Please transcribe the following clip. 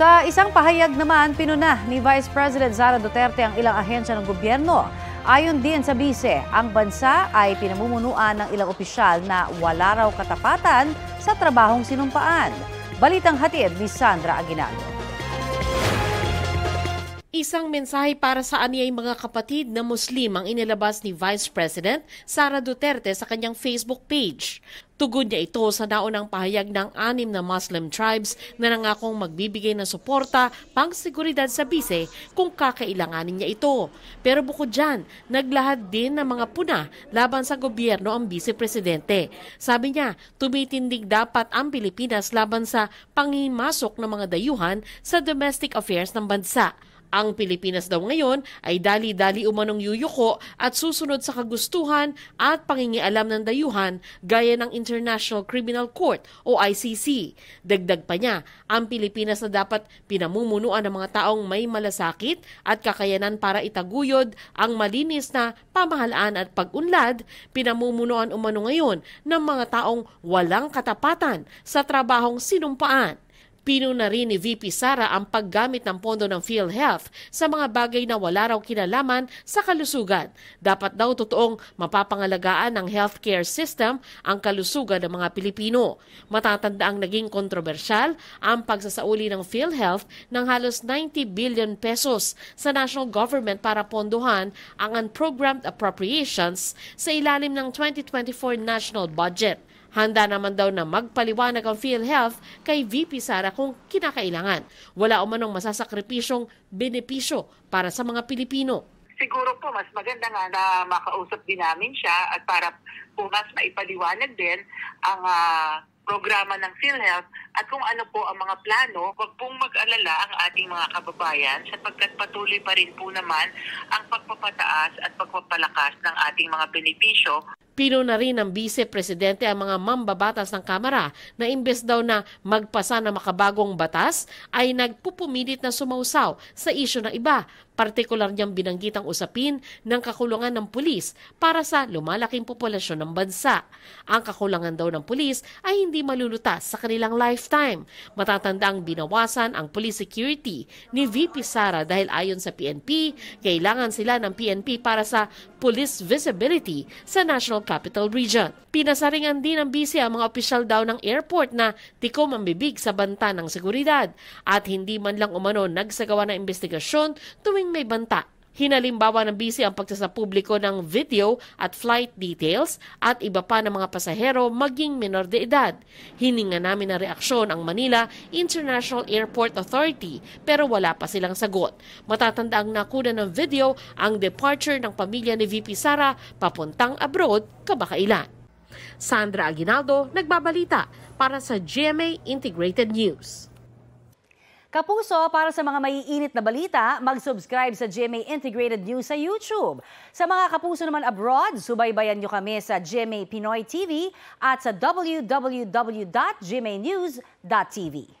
Sa isang pahayag naman, pinuna ni Vice President Sara Duterte ang ilang ahensya ng gobyerno. Ayon din sa bise, ang bansa ay pinamumunuan ng ilang opisyal na wala raw katapatan sa trabahong sinumpaan. Balitang hatid ni Sandra Aguinaldo. Isang mensahe para sa aniyay mga kapatid na Muslim ang inilabas ni Vice President Sara Duterte sa kanyang Facebook page. Tugon niya ito sa naunang pahayag ng anim na Muslim tribes na nangakong magbibigay ng suporta pang seguridad sa bise kung kakailanganin niya ito. Pero bukod dyan, naglahad din ng mga puna laban sa gobyerno ang bise presidente. Sabi niya, tumitindig dapat ang Pilipinas laban sa pangimasok ng mga dayuhan sa domestic affairs ng bansa. Ang Pilipinas daw ngayon ay dali-dali umanong yuyuko at susunod sa kagustuhan at pangingialam ng dayuhan gaya ng International Criminal Court o ICC. Dagdag pa niya, ang Pilipinas na dapat pinamumunuan ng mga taong may malasakit at kakayanan para itaguyod ang malinis na pamahalaan at pag-unlad, pinamumunuan umano ngayon ng mga taong walang katapatan sa trabahong sinumpaan Pino na rin ni VP Sara ang paggamit ng pondo ng PhilHealth sa mga bagay na wala raw kinalaman sa kalusugan. Dapat daw totoong mapapangalagaan ng healthcare system ang kalusugan ng mga Pilipino. Matatanda ang naging kontrobersyal ang pagsasauli ng PhilHealth ng halos 90 billion pesos sa national government para pondohan ang unprogrammed appropriations sa ilalim ng 2024 national budget. Handa naman daw na magpaliwanag ang PhilHealth kay VP Sara kung kinakailangan. Wala umanong masasakripisyong benepisyo para sa mga Pilipino siguro po mas maganda nga na makausap din namin siya at para po mas maipaliwanag din ang uh, programa ng PhilHealth at kung ano po ang mga plano, huwag pong mag-alala ang ating mga kababayan sapagkat patuloy pa rin po naman ang pagpapataas at pagpapalakas ng ating mga benepisyo. Pino na rin ang vice-presidente ang mga mambabatas ng Kamara na imbes daw na magpasa ng makabagong batas ay nagpupumilit na sumausaw sa isyo na iba. Partikular niyang binanggit ang usapin ng kakulangan ng pulis para sa lumalaking populasyon ng bansa. Ang kakulangan daw ng pulis ay hindi malulutas sa kanilang lifetime. Matatandaang binawasan ang police security ni VP Sara dahil ayon sa PNP, kailangan sila ng PNP para sa police visibility sa National Capital Region. Pinasaringan din ng busy ang mga opisyal daw ng airport na tiko mambibig sa banta ng seguridad at hindi man lang umano nagsagawa ng investigasyon tuwing may banta Hinalimbawa ng busy ang pagsasapubliko ng video at flight details at iba pa ng mga pasahero maging minor de edad. Hininga namin na reaksyon ang Manila International Airport Authority pero wala pa silang sagot. Matatanda ang nakuna ng video ang departure ng pamilya ni VP Sara papuntang abroad kabakailan. Sandra Aguinaldo, nagbabalita para sa GMA Integrated News. Kapuso, para sa mga maiinit na balita, mag-subscribe sa GMA Integrated News sa YouTube. Sa mga kapuso naman abroad, subaybayan nyo kami sa GMA Pinoy TV at sa www.gmanews.tv.